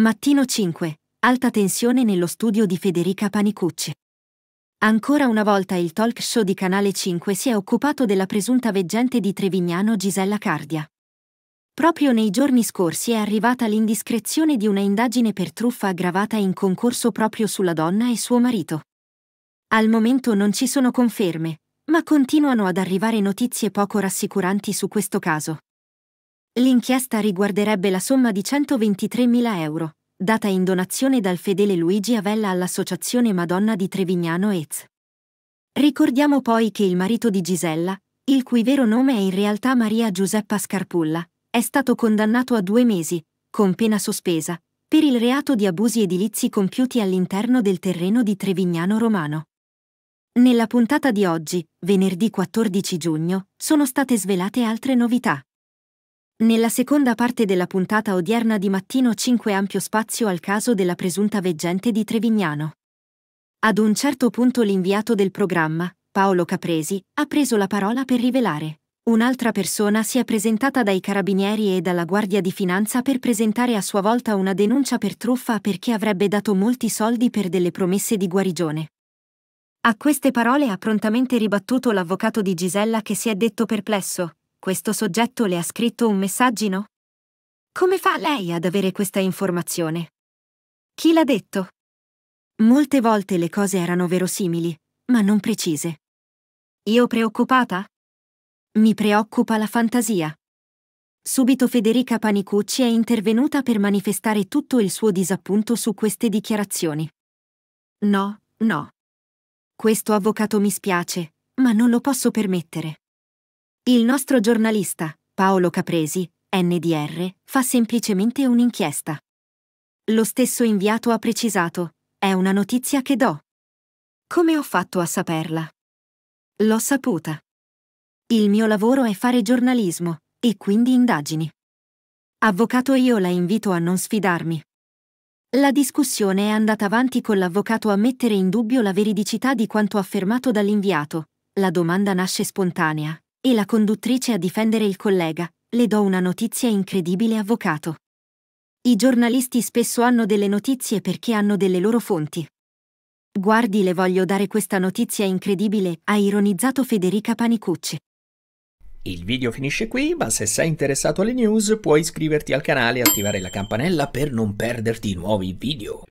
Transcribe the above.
Mattino 5. Alta tensione nello studio di Federica Panicucci. Ancora una volta il talk show di Canale 5 si è occupato della presunta veggente di Trevignano Gisella Cardia. Proprio nei giorni scorsi è arrivata l'indiscrezione di una indagine per truffa aggravata in concorso proprio sulla donna e suo marito. Al momento non ci sono conferme, ma continuano ad arrivare notizie poco rassicuranti su questo caso. L'inchiesta riguarderebbe la somma di 123.000 euro, data in donazione dal fedele Luigi Avella all'Associazione Madonna di Trevignano EZ. Ricordiamo poi che il marito di Gisella, il cui vero nome è in realtà Maria Giuseppa Scarpulla, è stato condannato a due mesi, con pena sospesa, per il reato di abusi edilizi compiuti all'interno del terreno di Trevignano Romano. Nella puntata di oggi, venerdì 14 giugno, sono state svelate altre novità. Nella seconda parte della puntata odierna di Mattino 5 ampio spazio al caso della presunta veggente di Trevignano. Ad un certo punto l'inviato del programma, Paolo Capresi, ha preso la parola per rivelare. Un'altra persona si è presentata dai carabinieri e dalla Guardia di Finanza per presentare a sua volta una denuncia per truffa perché avrebbe dato molti soldi per delle promesse di guarigione. A queste parole ha prontamente ribattuto l'avvocato di Gisella che si è detto perplesso questo soggetto le ha scritto un messaggino? Come fa lei ad avere questa informazione? Chi l'ha detto? Molte volte le cose erano verosimili, ma non precise. Io preoccupata? Mi preoccupa la fantasia. Subito Federica Panicucci è intervenuta per manifestare tutto il suo disappunto su queste dichiarazioni. No, no. Questo avvocato mi spiace, ma non lo posso permettere. Il nostro giornalista, Paolo Capresi, NDR, fa semplicemente un'inchiesta. Lo stesso inviato ha precisato, è una notizia che do. Come ho fatto a saperla? L'ho saputa. Il mio lavoro è fare giornalismo, e quindi indagini. Avvocato io la invito a non sfidarmi. La discussione è andata avanti con l'avvocato a mettere in dubbio la veridicità di quanto affermato dall'inviato. La domanda nasce spontanea, e la conduttrice a difendere il collega, le do una notizia incredibile avvocato. I giornalisti spesso hanno delle notizie perché hanno delle loro fonti. Guardi, le voglio dare questa notizia incredibile, ha ironizzato Federica Panicucci. Il video finisce qui, ma se sei interessato alle news puoi iscriverti al canale e attivare la campanella per non perderti nuovi video.